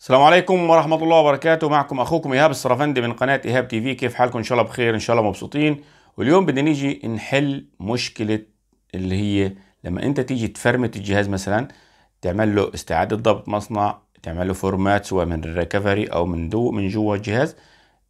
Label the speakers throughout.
Speaker 1: السلام عليكم ورحمة الله وبركاته معكم أخوكم إيهاب السرفندي من قناة إيهاب تي في كيف حالكم إن شاء الله بخير إن شاء الله مبسوطين واليوم بدنا نيجي نحل مشكلة اللي هي لما أنت تيجي تفرمت الجهاز مثلا تعمل له استعادة ضبط مصنع تعمل له فورمات سواء من الريكفري أو من دو من جوا الجهاز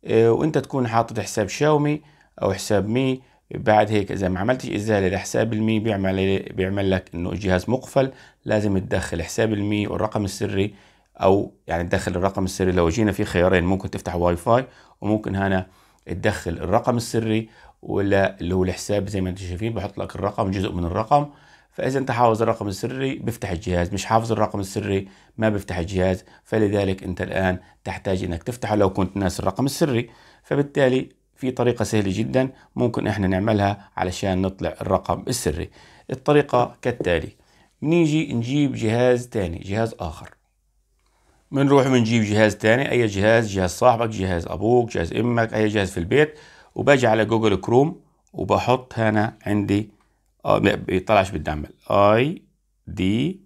Speaker 1: آه، وأنت تكون حاطط حساب شاومي أو حساب مي بعد هيك اذا ما عملتش ازاله لحساب المي بيعمل بيعمل لك انه الجهاز مقفل لازم تدخل حساب المي والرقم السري او يعني تدخل الرقم السري لو جينا في خيارين ممكن تفتح واي فاي وممكن هنا تدخل الرقم السري ولا اللي هو الحساب زي ما انتم شايفين بحط لك الرقم جزء من الرقم فاذا انت حافظ الرقم السري بيفتح الجهاز مش حافظ الرقم السري ما بيفتح الجهاز فلذلك انت الان تحتاج انك تفتحه لو كنت ناس الرقم السري فبالتالي في طريقه سهله جدا ممكن احنا نعملها علشان نطلع الرقم السري الطريقه كالتالي نيجي نجيب جهاز تاني جهاز اخر بنروح بنجيب جهاز تاني اي جهاز جهاز صاحبك جهاز ابوك جهاز امك اي جهاز في البيت وباجي على جوجل كروم وبحط هنا عندي اه بيطلعش بالدعمل اي دي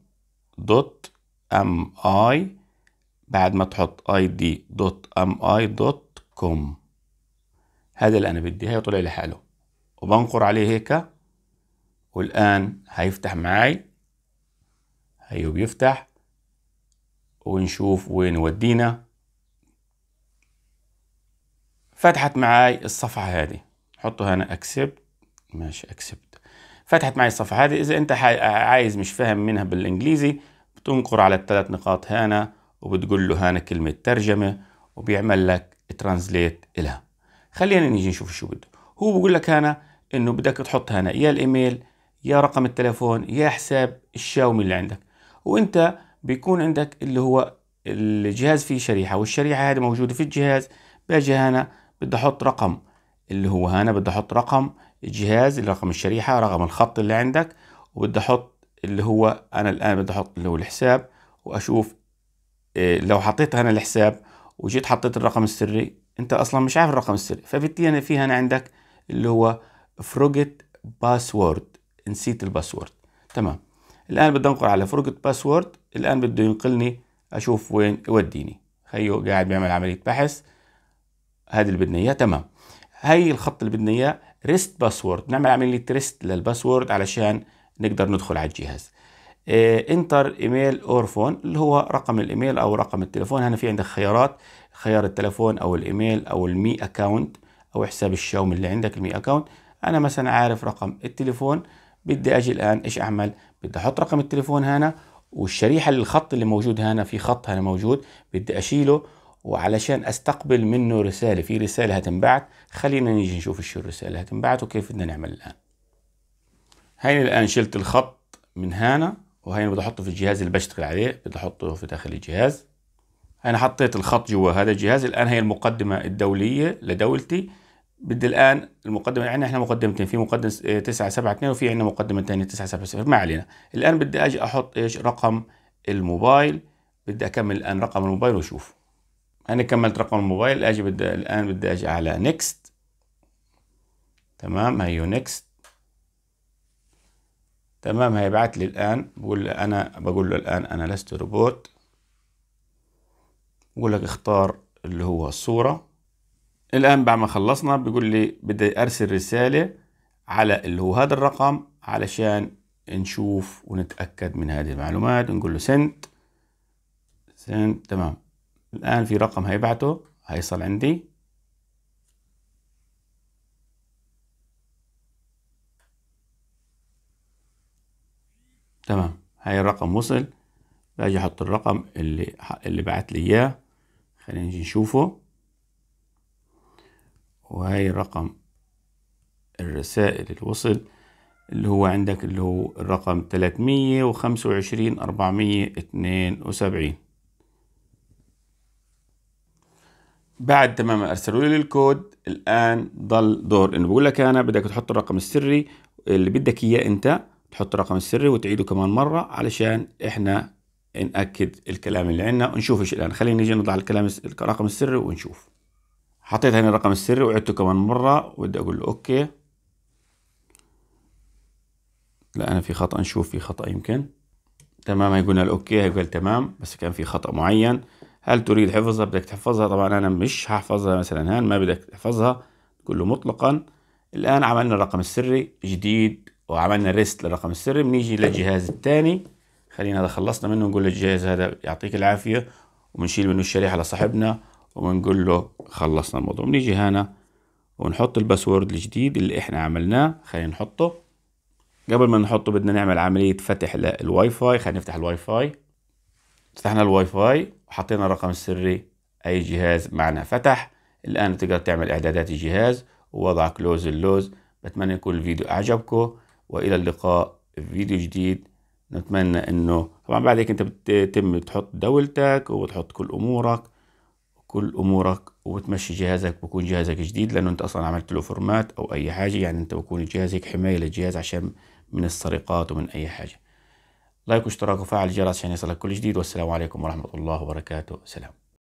Speaker 1: دوت ام اي بعد ما تحط اي دي دوت ام اي دوت كوم هذا اللي انا بدي هي طلع لي حاله وبنقر عليه هيك والان هيفتح معي هيو بيفتح ونشوف وين يودينا فتحت معي الصفحة هذه حطوا هنا اكسبت ماشي اكسبت فتحت معي الصفحة هذه إذا أنت عايز مش فاهم منها بالإنجليزي بتنقر على الثلاث نقاط هنا وبتقول له هنا كلمة ترجمة وبيعمل لك ترانزليت إلها خلينا نيجي نشوف شو بده هو بيقول لك هنا إنه بدك تحط هنا يا الإيميل يا رقم التليفون يا حساب الشاومي اللي عندك وأنت بيكون عندك اللي هو الجهاز فيه شريحة والشريحة هذه موجودة في الجهاز باجي هنا بدي أحط رقم اللي هو هنا بدي أحط رقم الجهاز رقم الشريحة رقم الخط اللي عندك وبدي أحط اللي هو أنا الآن بدي أحط اللي هو الحساب وأشوف آه، لو حطيت هنا الحساب وجيت حطيت الرقم السري أنت أصلا مش عارف الرقم السري فبالتالي في هنا عندك اللي هو فروجت باسورد نسيت الباسورد تمام الآن بدي أنقر على فروجت باسورد الآن بده ينقلني أشوف وين يوديني هيو قاعد بيعمل عملية بحث هذا اللي بدنا إياه تمام هي الخط اللي بدنا إياه ريست باسورد نعمل عملية ريست للباسورد علشان نقدر ندخل على الجهاز إيه، انتر ايميل اور فون اللي هو رقم الايميل او رقم التليفون هنا في عندك خيارات خيار التليفون او الايميل او المي اكاونت او حساب الشاومي اللي عندك المي اكاونت انا مثلا عارف رقم التليفون بدي اجي الان ايش اعمل بدي احط رقم التليفون هنا والشريحة الخط اللي موجود هنا في خط هنا موجود بدي أشيله وعلشان استقبل منه رسالة في رسالة هتنبعت خلينا نيجي نشوف شو الرسالة هتنبعت وكيف بدنا نعمل الآن هاي الآن شلت الخط من هنا وهيني بدي احطه في الجهاز اللي بشتغل عليه بدي احطه في داخل الجهاز انا حطيت الخط جوا هذا الجهاز الان هي المقدمة الدولية لدولتي بدي الان المقدمه عندنا يعني احنا مقدمتين في مقدمه 972 آه، وفي عندنا مقدمه ثانيه 970 ما علينا الان بدي اجي احط ايش رقم الموبايل بدي اكمل الان رقم الموبايل واشوف انا كملت رقم الموبايل اجي بدي الان بدي اجي على نيكست تمام هيو نيكست تمام هيبعت لي الان بقول انا بقول له الان انا لست روبوت بقول لك اختار اللي هو الصوره الآن بعد ما خلصنا بيقول لي بدي أرسل رسالة على اللي هو هذا الرقم علشان نشوف ونتأكد من هذه المعلومات نقول له سنت سنت تمام الآن في رقم هيبعته هيصل عندي تمام هاي الرقم وصل باجي احط الرقم اللي اللي بعت لي اياه خلينا نجي نشوفه وهي رقم الرسائل اللي وصل اللي هو عندك اللي هو الرقم 325 472 بعد تمام ارسلوا لي الكود الان ضل دور انه بقول لك انا بدك تحط الرقم السري اللي بدك اياه انت تحط الرقم السري وتعيده كمان مره علشان احنا ناكد الكلام اللي عندنا ونشوف ايش الان خلينا نيجي نضع الكلام الرقم السري ونشوف حطيت هنا الرقم السري وعدته كمان مرة وبدي أقول له أوكي لا أنا في خطأ نشوف في خطأ يمكن تمام هي قلنا الأوكي هي قال تمام بس كان في خطأ معين هل تريد حفظها بدك تحفظها طبعا أنا مش هحفظها مثلا هان ما بدك تحفظها تقول له مطلقا الآن عملنا الرقم السري جديد وعملنا ريست للرقم السري بنيجي للجهاز الثاني خلينا هذا خلصنا منه نقول للجهاز هذا يعطيك العافية وبنشيل منه الشريحة لصاحبنا وبنقول له خلصنا الموضوع بنيجي هنا ونحط الباسورد الجديد اللي احنا عملناه خلينا نحطه قبل ما نحطه بدنا نعمل عملية فتح للواي فاي خلينا نفتح الواي فاي فتحنا الواي فاي وحطينا الرقم السري اي جهاز معنا فتح الان تقدر تعمل اعدادات الجهاز ووضع كلوز اللوز بتمنى يكون الفيديو اعجبكم والى اللقاء في فيديو جديد نتمنى انه طبعا بعد هيك انت بتتم تحط دولتك وتحط كل امورك كل امورك وبتمشي جهازك بكون جهازك جديد لانه انت اصلا عملت له فورمات او اي حاجه يعني انت بكون جهازك حمايه للجهاز عشان من السرقات ومن اي حاجه لايك واشتراك وفعل الجرس عشان يصلك كل جديد والسلام عليكم ورحمه الله وبركاته سلام